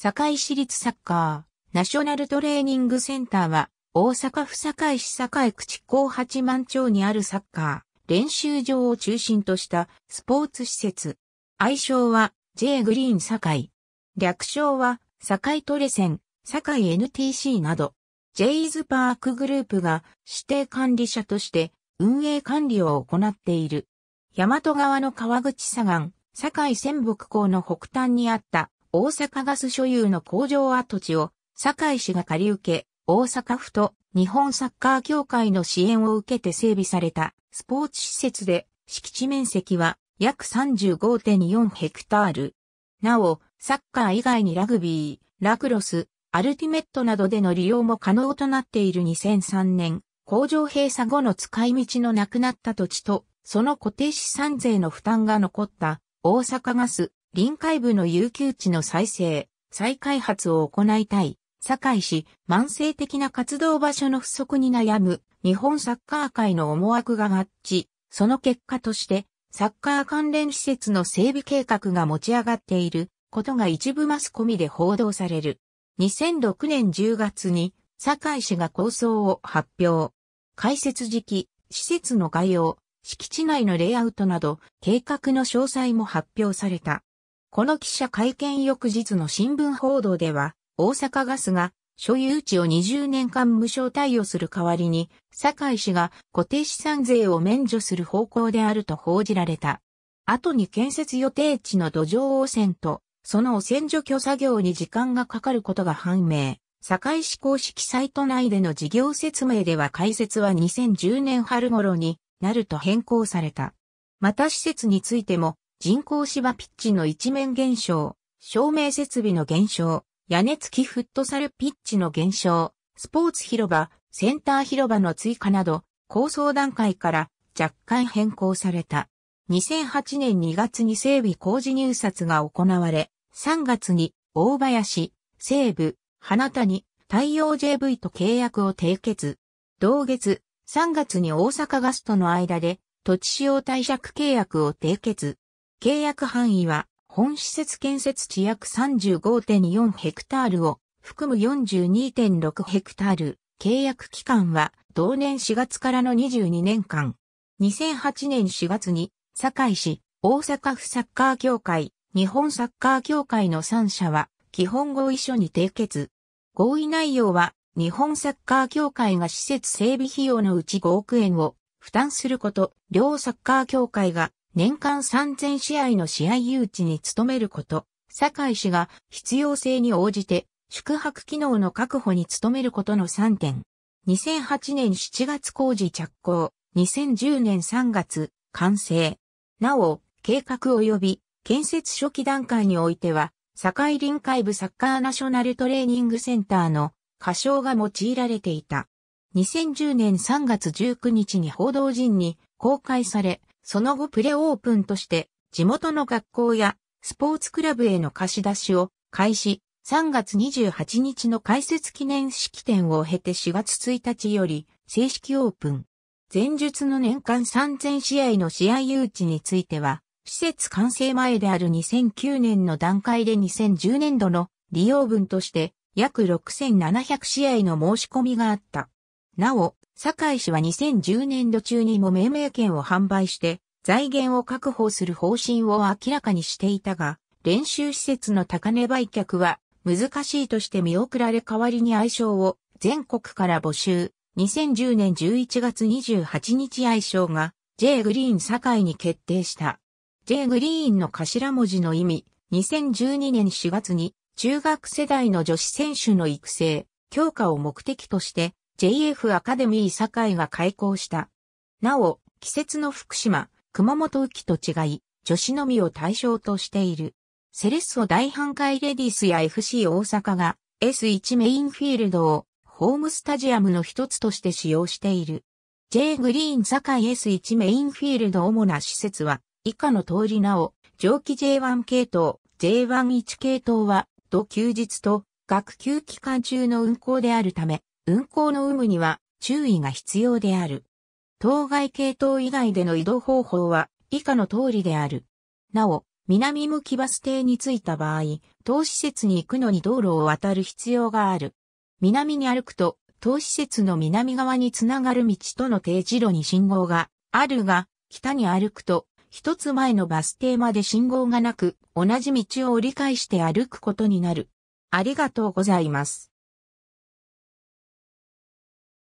堺市立サッカー、ナショナルトレーニングセンターは、大阪府堺市堺区地高八万町にあるサッカー、練習場を中心としたスポーツ施設。愛称は J グリーン堺。略称は堺トレセン、堺 NTC など、ジェイズパークグループが指定管理者として運営管理を行っている。大和川の川口左岸、堺仙北港の北端にあった大阪ガス所有の工場跡地を、堺市が借り受け、大阪府と日本サッカー協会の支援を受けて整備されたスポーツ施設で、敷地面積は約35.4ヘクタール。なお、サッカー以外にラグビー、ラクロス、アルティメットなどでの利用も可能となっている2003年、工場閉鎖後の使い道のなくなった土地と、その固定資産税の負担が残った大阪ガス臨海部の遊休地の再生、再開発を行いたい、堺市、慢性的な活動場所の不足に悩む、日本サッカー界の思惑が合致、その結果として、サッカー関連施設の整備計画が持ち上がっていることが一部マスコミで報道される。2006年10月に、堺市が構想を発表。開設時期、施設の概要、敷地内のレイアウトなど、計画の詳細も発表された。この記者会見翌日の新聞報道では、大阪ガスが所有地を20年間無償貸与する代わりに、堺市が固定資産税を免除する方向であると報じられた。後に建設予定地の土壌汚染と、その汚染除去作業に時間がかかることが判明。堺市公式サイト内での事業説明では開設は2010年春頃になると変更された。また施設についても人工芝ピッチの一面減少、照明設備の減少、屋根付きフットサルピッチの減少、スポーツ広場、センター広場の追加など、構想段階から若干変更された。2008年2月に整備工事入札が行われ、3月に大林、西部、花谷、太陽 JV と契約を締結。同月、3月に大阪ガスとの間で土地使用貸借契約を締結。契約範囲は、本施設建設地約35.4ヘクタールを含む42.6ヘクタール。契約期間は同年4月からの22年間。2008年4月に、堺市、大阪府サッカー協会、日本サッカー協会の3社は、基本合意書に締結。合意内容は、日本サッカー協会が施設整備費用のうち5億円を負担すること、両サッカー協会が年間3000試合の試合誘致に努めること、堺市が必要性に応じて宿泊機能の確保に努めることの3点。2008年7月工事着工、2010年3月完成。なお、計画及び建設初期段階においては、堺臨海部サッカーナショナルトレーニングセンターの歌唱が用いられていた。2010年3月19日に報道陣に公開され、その後プレオープンとして、地元の学校やスポーツクラブへの貸し出しを開始、3月28日の開設記念式典を経て4月1日より正式オープン。前述の年間3000試合の試合誘致については、施設完成前である2009年の段階で2010年度の利用分として約6700試合の申し込みがあった。なお、坂井氏は2010年度中にも命名権を販売して、財源を確保する方針を明らかにしていたが、練習施設の高値売却は難しいとして見送られ代わりに愛称を全国から募集。2010年11月28日愛称が J グリーン堺に決定した。J グリーンの頭文字の意味、2012年4月に中学世代の女子選手の育成、強化を目的として JF アカデミー堺が開校した。なお、季節の福島、熊本浮きと違い、女子のみを対象としている。セレッソ大半海レディスや FC 大阪が S1 メインフィールドをホームスタジアムの一つとして使用している。J グリーン堺 S1 メインフィールド主な施設は以下の通りなお、上記 J1 系統、J11 系統は、土休日と学級期間中の運行であるため、運行の有無には注意が必要である。当該系統以外での移動方法は以下の通りである。なお、南向きバス停に着いた場合、当施設に行くのに道路を渡る必要がある。南に歩くと、当施設の南側につながる道との定時路に信号があるが、北に歩くと、一つ前のバス停まで信号がなく、同じ道を折り返して歩くことになる。ありがとうございます。